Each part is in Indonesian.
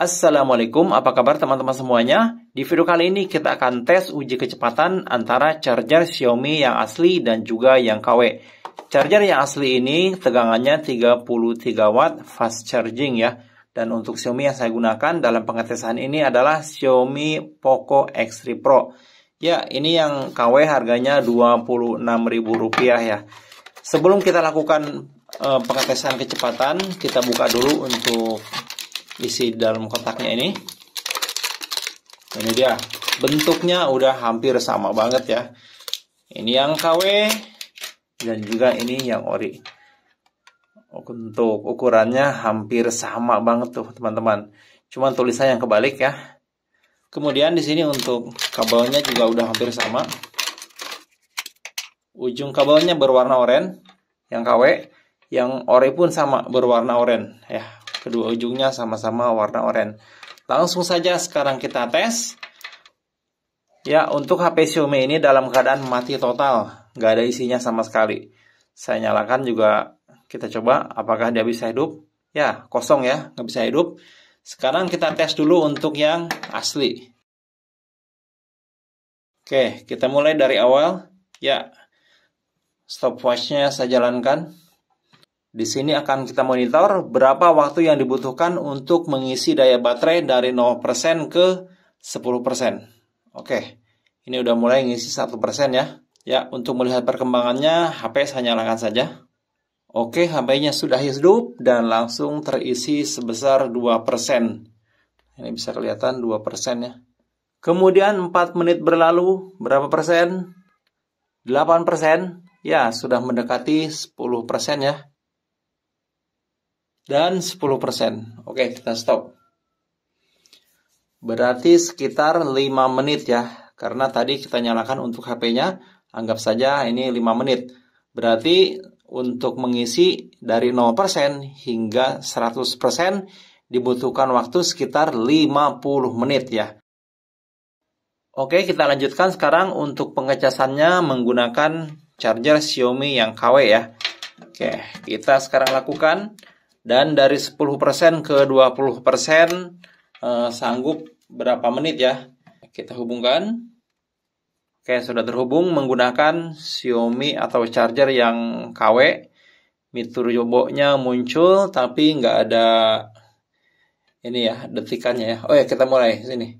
Assalamualaikum, apa kabar teman-teman semuanya? Di video kali ini kita akan tes uji kecepatan antara charger Xiaomi yang asli dan juga yang KW. Charger yang asli ini tegangannya 33 watt fast charging ya. Dan untuk Xiaomi yang saya gunakan dalam pengetesan ini adalah Xiaomi Poco X3 Pro. Ya, ini yang KW harganya Rp26.000 ya. Sebelum kita lakukan e, pengetesan kecepatan, kita buka dulu untuk isi dalam kotaknya ini ini dia bentuknya udah hampir sama banget ya ini yang KW dan juga ini yang ori untuk ukurannya hampir sama banget tuh teman-teman cuman tulisan yang kebalik ya kemudian di sini untuk kabelnya juga udah hampir sama ujung kabelnya berwarna oranye yang KW yang ori pun sama berwarna oranye ya kedua ujungnya sama-sama warna oranye. Langsung saja sekarang kita tes. Ya, untuk HP Xiaomi ini dalam keadaan mati total, nggak ada isinya sama sekali. Saya nyalakan juga, kita coba apakah dia bisa hidup. Ya, kosong ya, nggak bisa hidup. Sekarang kita tes dulu untuk yang asli. Oke, kita mulai dari awal. Ya, stopwatchnya saya jalankan. Di sini akan kita monitor berapa waktu yang dibutuhkan untuk mengisi daya baterai dari 0% ke 10%. Oke, ini udah mulai ngisi 1% ya. Ya, untuk melihat perkembangannya, HP saya nyalakan saja. Oke, HP-nya sudah hidup dan langsung terisi sebesar 2%. Ini bisa kelihatan 2% ya. Kemudian 4 menit berlalu, berapa persen? 8 Ya, sudah mendekati 10 ya dan 10%. Oke, kita stop. Berarti sekitar 5 menit ya, karena tadi kita nyalakan untuk HP-nya, anggap saja ini 5 menit. Berarti untuk mengisi dari 0% hingga 100% dibutuhkan waktu sekitar 50 menit ya. Oke, kita lanjutkan sekarang untuk pengecasannya menggunakan charger Xiaomi yang KW ya. Oke, kita sekarang lakukan dan dari 10% ke 20% persen eh, sanggup berapa menit ya kita hubungkan oke sudah terhubung menggunakan Xiaomi atau charger yang KW mitur yobonya muncul tapi nggak ada ini ya detikannya ya oh ya kita mulai sini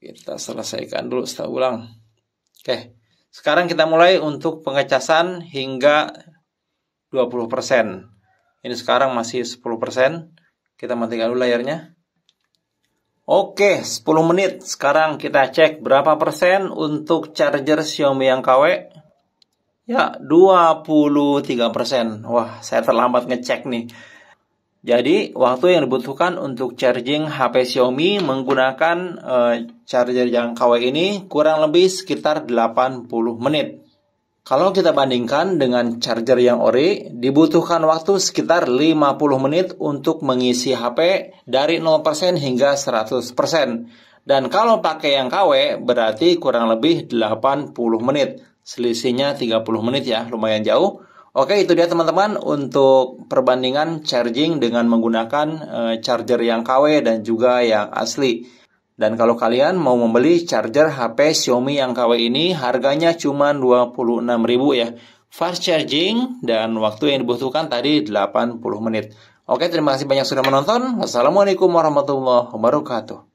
kita selesaikan dulu setelah ulang oke sekarang kita mulai untuk pengecasan hingga 20%. Ini sekarang masih 10%. Kita matikan dulu layarnya. Oke, 10 menit. Sekarang kita cek berapa persen untuk charger Xiaomi yang KW. Ya, 23 Wah, saya terlambat ngecek nih. Jadi, waktu yang dibutuhkan untuk charging HP Xiaomi menggunakan e, charger yang KW ini kurang lebih sekitar 80 menit. Kalau kita bandingkan dengan charger yang ori, dibutuhkan waktu sekitar 50 menit untuk mengisi HP dari 0% hingga 100%. Dan kalau pakai yang KW, berarti kurang lebih 80 menit. Selisihnya 30 menit ya, lumayan jauh. Oke, itu dia teman-teman untuk perbandingan charging dengan menggunakan eh, charger yang KW dan juga yang asli. Dan kalau kalian mau membeli charger HP Xiaomi yang KW ini harganya cuma 26.000 ya. Fast charging dan waktu yang dibutuhkan tadi 80 menit. Oke, terima kasih banyak sudah menonton. Wassalamualaikum warahmatullahi wabarakatuh.